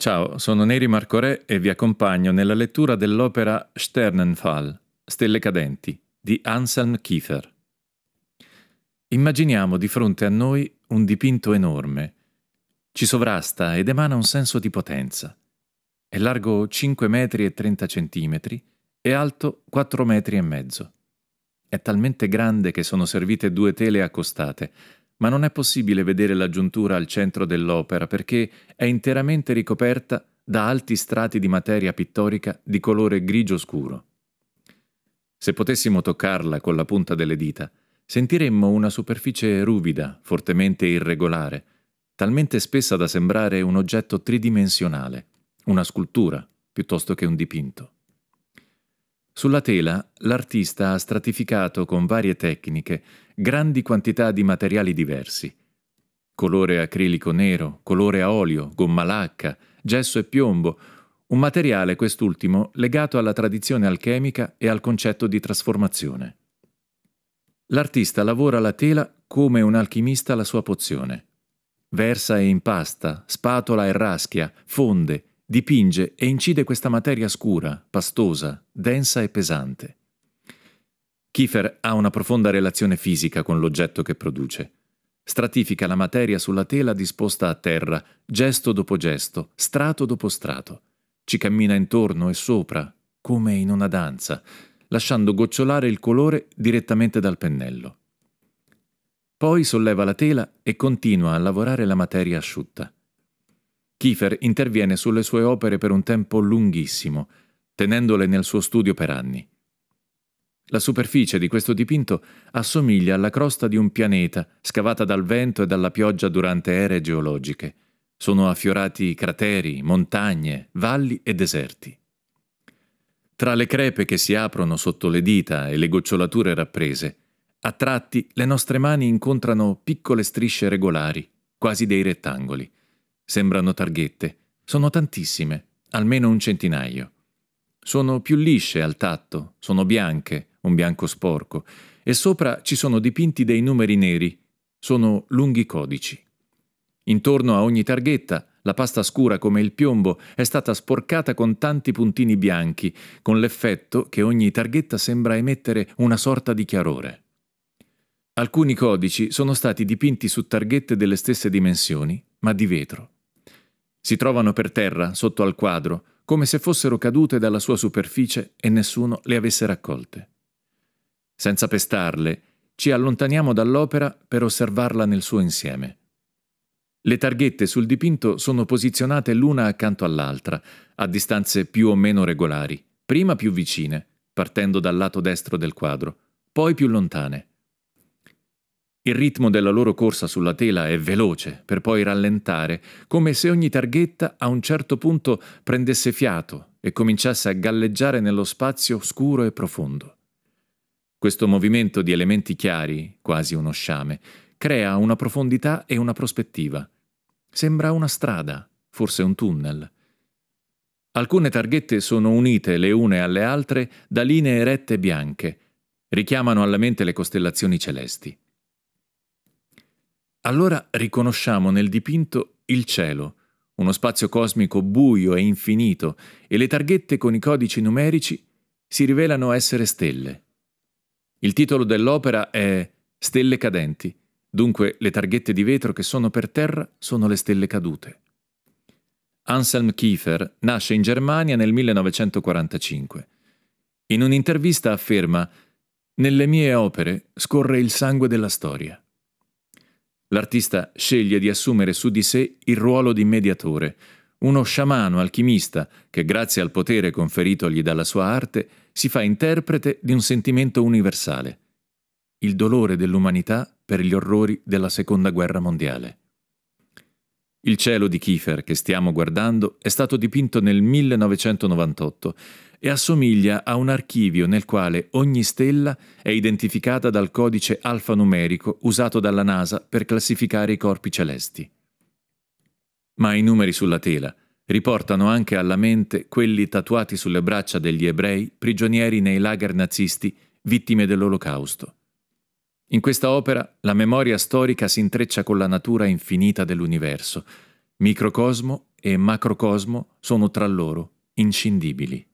Ciao, sono Neri Marcorè e vi accompagno nella lettura dell'opera Sternenfall, Stelle Cadenti, di Anselm Kiefer. Immaginiamo di fronte a noi un dipinto enorme. Ci sovrasta ed emana un senso di potenza. È largo 5 metri e 30 centimetri e alto 4 metri e mezzo. È talmente grande che sono servite due tele accostate, ma non è possibile vedere la giuntura al centro dell'opera perché è interamente ricoperta da alti strati di materia pittorica di colore grigio scuro. Se potessimo toccarla con la punta delle dita, sentiremmo una superficie ruvida, fortemente irregolare, talmente spessa da sembrare un oggetto tridimensionale, una scultura piuttosto che un dipinto. Sulla tela l'artista ha stratificato con varie tecniche grandi quantità di materiali diversi. Colore acrilico nero, colore a olio, gomma lacca, gesso e piombo, un materiale quest'ultimo legato alla tradizione alchemica e al concetto di trasformazione. L'artista lavora la tela come un alchimista la sua pozione. Versa e impasta, spatola e raschia, fonde, dipinge e incide questa materia scura, pastosa, densa e pesante. Kiefer ha una profonda relazione fisica con l'oggetto che produce. Stratifica la materia sulla tela disposta a terra, gesto dopo gesto, strato dopo strato. Ci cammina intorno e sopra, come in una danza, lasciando gocciolare il colore direttamente dal pennello. Poi solleva la tela e continua a lavorare la materia asciutta. Kiefer interviene sulle sue opere per un tempo lunghissimo, tenendole nel suo studio per anni. La superficie di questo dipinto assomiglia alla crosta di un pianeta scavata dal vento e dalla pioggia durante ere geologiche. Sono affiorati crateri, montagne, valli e deserti. Tra le crepe che si aprono sotto le dita e le gocciolature rapprese, a tratti le nostre mani incontrano piccole strisce regolari, quasi dei rettangoli. Sembrano targhette. Sono tantissime, almeno un centinaio. Sono più lisce al tatto, sono bianche, un bianco sporco, e sopra ci sono dipinti dei numeri neri. Sono lunghi codici. Intorno a ogni targhetta la pasta scura come il piombo è stata sporcata con tanti puntini bianchi, con l'effetto che ogni targhetta sembra emettere una sorta di chiarore. Alcuni codici sono stati dipinti su targhette delle stesse dimensioni, ma di vetro. Si trovano per terra, sotto al quadro, come se fossero cadute dalla sua superficie e nessuno le avesse raccolte. Senza pestarle, ci allontaniamo dall'opera per osservarla nel suo insieme. Le targhette sul dipinto sono posizionate l'una accanto all'altra, a distanze più o meno regolari, prima più vicine, partendo dal lato destro del quadro, poi più lontane. Il ritmo della loro corsa sulla tela è veloce, per poi rallentare, come se ogni targhetta a un certo punto prendesse fiato e cominciasse a galleggiare nello spazio scuro e profondo. Questo movimento di elementi chiari, quasi uno sciame, crea una profondità e una prospettiva. Sembra una strada, forse un tunnel. Alcune targhette sono unite le une alle altre da linee rette bianche, richiamano alla mente le costellazioni celesti. Allora riconosciamo nel dipinto il cielo, uno spazio cosmico buio e infinito, e le targhette con i codici numerici si rivelano essere stelle. Il titolo dell'opera è Stelle cadenti, dunque le targhette di vetro che sono per terra sono le stelle cadute. Anselm Kiefer nasce in Germania nel 1945. In un'intervista afferma Nelle mie opere scorre il sangue della storia. L'artista sceglie di assumere su di sé il ruolo di mediatore, uno sciamano alchimista che grazie al potere conferitogli dalla sua arte si fa interprete di un sentimento universale, il dolore dell'umanità per gli orrori della Seconda Guerra Mondiale. Il cielo di Kiefer che stiamo guardando è stato dipinto nel 1998 e assomiglia a un archivio nel quale ogni stella è identificata dal codice alfanumerico usato dalla NASA per classificare i corpi celesti. Ma i numeri sulla tela riportano anche alla mente quelli tatuati sulle braccia degli ebrei prigionieri nei lager nazisti vittime dell'olocausto. In questa opera la memoria storica si intreccia con la natura infinita dell'universo. Microcosmo e macrocosmo sono tra loro inscindibili.